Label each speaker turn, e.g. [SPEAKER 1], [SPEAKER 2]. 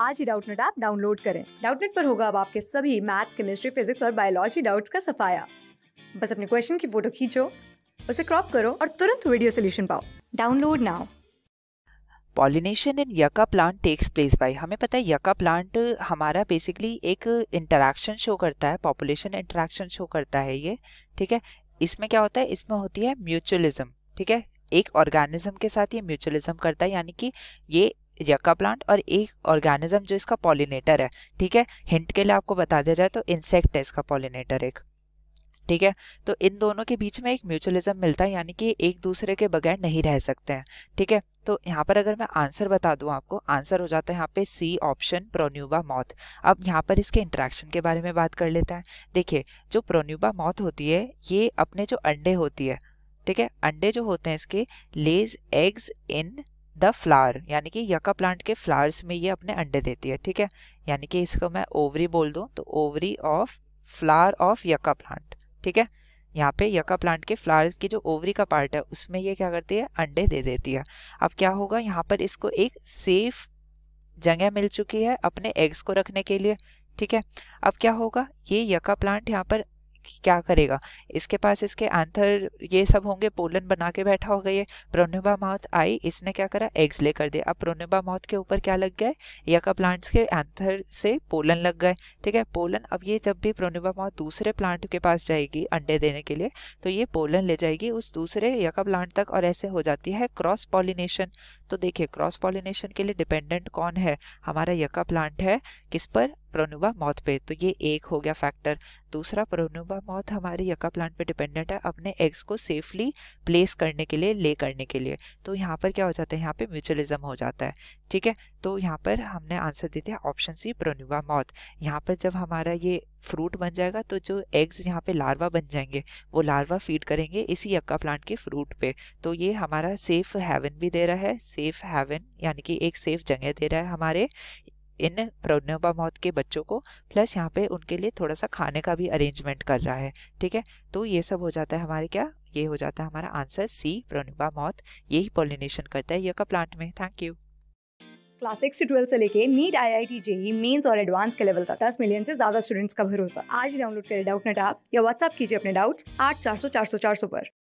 [SPEAKER 1] आज ही Doubtnut app download करें डाउटनेट पर होगा अब आपके सभी मैथ्स केमिस्ट्री फिजिक्स और बायोलॉजी डाउट्स का सफाया बस अपने क्वेश्चन की फोटो खींचो उसे क्रॉप करो और तुरंत वीडियो सोल्यूशन पाओ download now
[SPEAKER 2] pollination in yucca plant takes place by हमें पता है यका प्लांट हमारा बेसिकली एक इंटरेक्शन शो करता है पॉपुलेशन इंटरेक्शन शो करता है ये ठीक है इसमें क्या होता है इसमें होती है म्यूचुअलिज्म ठीक है एक ऑर्गेनिज्म के साथ ये म्यूचुअलिज्म करता है यानी कि ये यक्का प्लांट और एक ऑर्गेनिज्म जो इसका पॉलिनेटर है ठीक है हिंट के लिए आपको बता दिया जाए तो इंसेक्ट है इसका पॉलिनेटर एक ठीक है तो इन दोनों के बीच में एक म्यूचुअलिज्म मिलता है यानी कि एक दूसरे के बगैर नहीं रह सकते हैं ठीक है तो यहाँ पर अगर मैं आंसर बता दूँ आपको आंसर हो जाता है यहाँ पे सी ऑप्शन प्रोन्यूबा मौत अब यहाँ पर इसके इंट्रैक्शन के बारे में बात कर लेते हैं देखिए जो प्रोन्यूबा मौत होती है ये अपने जो अंडे होती है ठीक है अंडे जो होते हैं इसके lays eggs in the flower यानी कि यका प्लांट के फ्लावर्स में ये अपने अंडे देती है ठीक है यानी कि इसको मैं ओवरी बोल दूँ तो ovary of flower of yucca plant ठीक है यहाँ पे यका प्लांट के फ्लावर की जो ओवरी का पार्ट है उसमें ये क्या करती है अंडे दे देती है अब क्या होगा यहाँ पर इसको एक सेफ जगह मिल चुकी है अपने एग्स को रखने के लिए ठीक है अब क्या होगा ये यका प्लांट यहाँ पर क्या करेगा इसके पास इसके आंथर ये सब होंगे पोलन बना के बैठा होगा ये प्रोन्यूबा मौत आई इसने क्या करा एग्स ले कर दिया अब प्रोन्यूबा मौत के ऊपर क्या लग गया यका प्लांट्स के आंसर से पोलन लग गए ठीक है पोलन अब ये जब भी प्रोन्यूबा मौत दूसरे प्लांट के पास जाएगी अंडे देने के लिए तो ये पोलन ले जाएगी उस दूसरे यका प्लांट तक और ऐसे हो जाती है क्रॉस पॉलिनेशन तो देखिए क्रॉस पॉलिनेशन के लिए डिपेंडेंट कौन है हमारा यका प्लांट है किस पर प्रोनुबा मौत पे तो ये एक हो गया फैक्टर दूसरा प्रोनुबा मौत हमारी यका प्लांट पे डिपेंडेंट है अपने एग्स को सेफली प्लेस करने के लिए ले करने के लिए तो यहाँ पर क्या हो जाता है यहाँ पे म्यूचुअलिज्म हो जाता है ठीक है तो यहाँ पर हमने आंसर दे दिया ऑप्शन सी प्रोनुबा मौत यहाँ पर जब हमारा ये फ्रूट बन जाएगा तो जो एग्स यहाँ पे लार्वा बन जाएंगे वो लार्वा फीड करेंगे इसी यक्का प्लांट के फ्रूट पे तो ये हमारा सेफ हेवन भी दे रहा है सेफ हेवन यानी कि एक सेफ जगह दे रहा है हमारे इन प्रोनोबा मौत के बच्चों को प्लस यहाँ पे उनके लिए थोड़ा सा खाने का भी अरेंजमेंट कर रहा है ठीक है तो ये सब हो जाता है हमारे क्या ये हो जाता है हमारा आंसर सी प्रोनोबा मौत यही पॉलिनेशन करता है यका प्लांट में thank you
[SPEAKER 1] class six twelfth से लेके NEET I I T JEE mains और एडवांस के लेवल तक दस मिलियन से ज्यादा स्टूडेंट्स का भरोसा आज डाउनलोड करें डाउट नेट आप या व्हाट्सअप कीजिए अपने डाउट्स आठ चार सौ चार सौ चार सौ पर